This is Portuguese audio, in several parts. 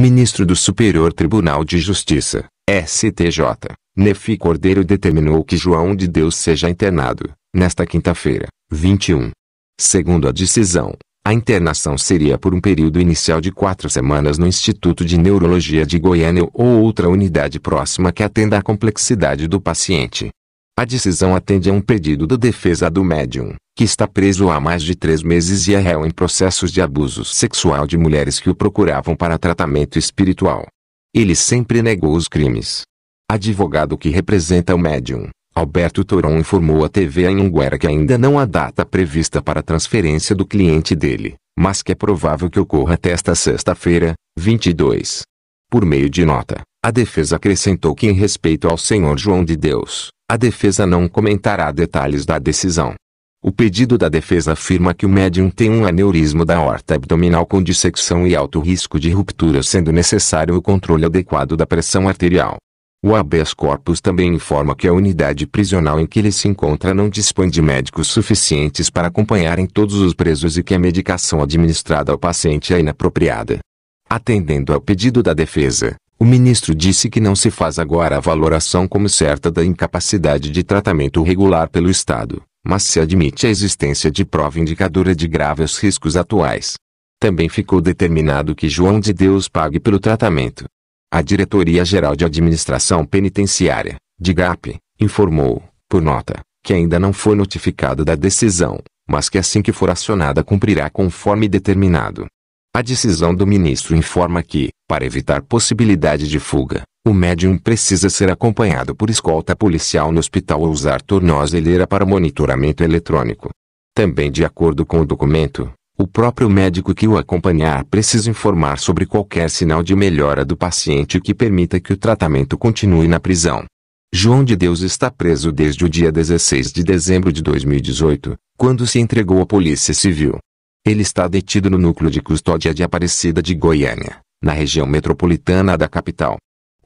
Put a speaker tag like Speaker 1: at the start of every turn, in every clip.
Speaker 1: ministro do Superior Tribunal de Justiça, STJ, Nefi Cordeiro determinou que João de Deus seja internado, nesta quinta-feira, 21. Segundo a decisão, a internação seria por um período inicial de quatro semanas no Instituto de Neurologia de Goiânia ou outra unidade próxima que atenda à complexidade do paciente. A decisão atende a um pedido da defesa do médium, que está preso há mais de três meses e é réu em processos de abuso sexual de mulheres que o procuravam para tratamento espiritual. Ele sempre negou os crimes. Advogado que representa o médium, Alberto Toron informou à TV Anhanguera que ainda não há data prevista para a transferência do cliente dele, mas que é provável que ocorra até esta sexta-feira, 22. Por meio de nota, a defesa acrescentou que em respeito ao Senhor João de Deus, a defesa não comentará detalhes da decisão. O pedido da defesa afirma que o médium tem um aneurisma da horta abdominal com dissecção e alto risco de ruptura, sendo necessário o controle adequado da pressão arterial. O habeas corpus também informa que a unidade prisional em que ele se encontra não dispõe de médicos suficientes para acompanharem todos os presos e que a medicação administrada ao paciente é inapropriada. Atendendo ao pedido da defesa, o ministro disse que não se faz agora a valoração como certa da incapacidade de tratamento regular pelo Estado mas se admite a existência de prova indicadora de graves riscos atuais. Também ficou determinado que João de Deus pague pelo tratamento. A Diretoria-Geral de Administração Penitenciária, DIGAP, informou, por nota, que ainda não foi notificado da decisão, mas que assim que for acionada cumprirá conforme determinado. A decisão do ministro informa que, para evitar possibilidade de fuga, o médium precisa ser acompanhado por escolta policial no hospital ou usar tornozeleira para monitoramento eletrônico. Também de acordo com o documento, o próprio médico que o acompanhar precisa informar sobre qualquer sinal de melhora do paciente que permita que o tratamento continue na prisão. João de Deus está preso desde o dia 16 de dezembro de 2018, quando se entregou à Polícia Civil. Ele está detido no núcleo de custódia de Aparecida de Goiânia, na região metropolitana da capital.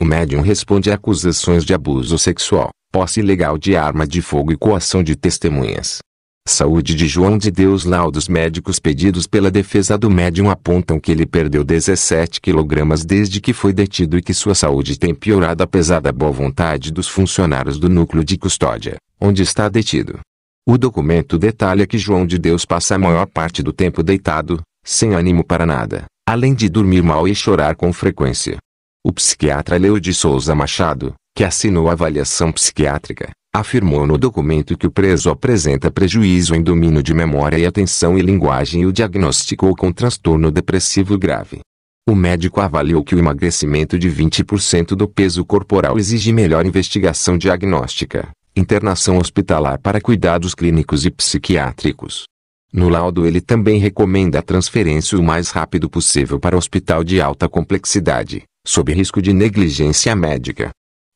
Speaker 1: O médium responde a acusações de abuso sexual, posse ilegal de arma de fogo e coação de testemunhas. Saúde de João de Deus Laudos médicos pedidos pela defesa do médium apontam que ele perdeu 17 quilogramas desde que foi detido e que sua saúde tem piorado apesar da boa vontade dos funcionários do núcleo de custódia, onde está detido. O documento detalha que João de Deus passa a maior parte do tempo deitado, sem ânimo para nada, além de dormir mal e chorar com frequência. O psiquiatra Leo de Souza Machado, que assinou a avaliação psiquiátrica, afirmou no documento que o preso apresenta prejuízo em domínio de memória e atenção e linguagem e o diagnosticou com transtorno depressivo grave. O médico avaliou que o emagrecimento de 20% do peso corporal exige melhor investigação diagnóstica, internação hospitalar para cuidados clínicos e psiquiátricos. No laudo ele também recomenda a transferência o mais rápido possível para hospital de alta complexidade, sob risco de negligência médica.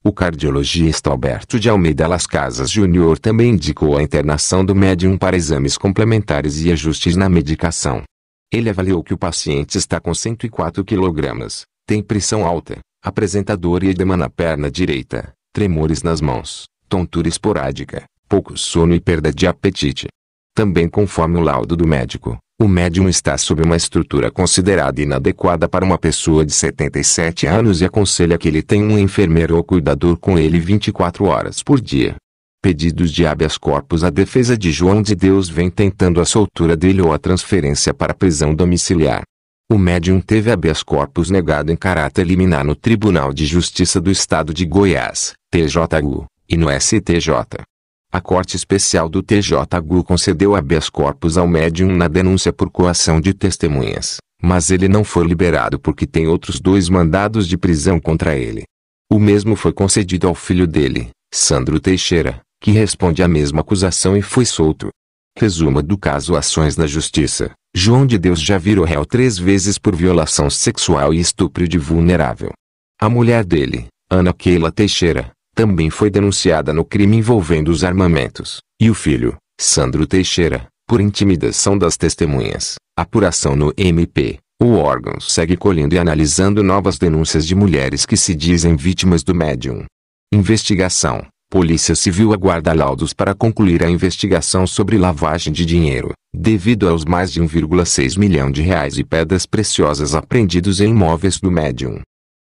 Speaker 1: O cardiologista Alberto de Almeida Las Casas Júnior também indicou a internação do médium para exames complementares e ajustes na medicação. Ele avaliou que o paciente está com 104 kg, tem pressão alta, apresenta dor e edema na perna direita, tremores nas mãos, tontura esporádica, pouco sono e perda de apetite. Também conforme o laudo do médico, o médium está sob uma estrutura considerada inadequada para uma pessoa de 77 anos e aconselha que ele tenha um enfermeiro ou cuidador com ele 24 horas por dia. Pedidos de habeas corpus à defesa de João de Deus vem tentando a soltura dele ou a transferência para a prisão domiciliar. O médium teve habeas corpus negado em caráter liminar no Tribunal de Justiça do Estado de Goiás, TJU, e no STJ. É A Corte Especial do TJGU concedeu habeas corpus ao médium na denúncia por coação de testemunhas, mas ele não foi liberado porque tem outros dois mandados de prisão contra ele. O mesmo foi concedido ao filho dele, Sandro Teixeira, que responde à mesma acusação e foi solto. Resumo do caso Ações na Justiça. João de Deus já virou réu três vezes por violação sexual e estupro de vulnerável. A mulher dele, Ana Keila Teixeira, também foi denunciada no crime envolvendo os armamentos, e o filho, Sandro Teixeira, por intimidação das testemunhas. Apuração no MP. O órgão segue colhendo e analisando novas denúncias de mulheres que se dizem vítimas do médium. Investigação. Polícia Civil aguarda laudos para concluir a investigação sobre lavagem de dinheiro, devido aos mais de 1,6 milhão de reais e pedras preciosas apreendidos em imóveis do médium.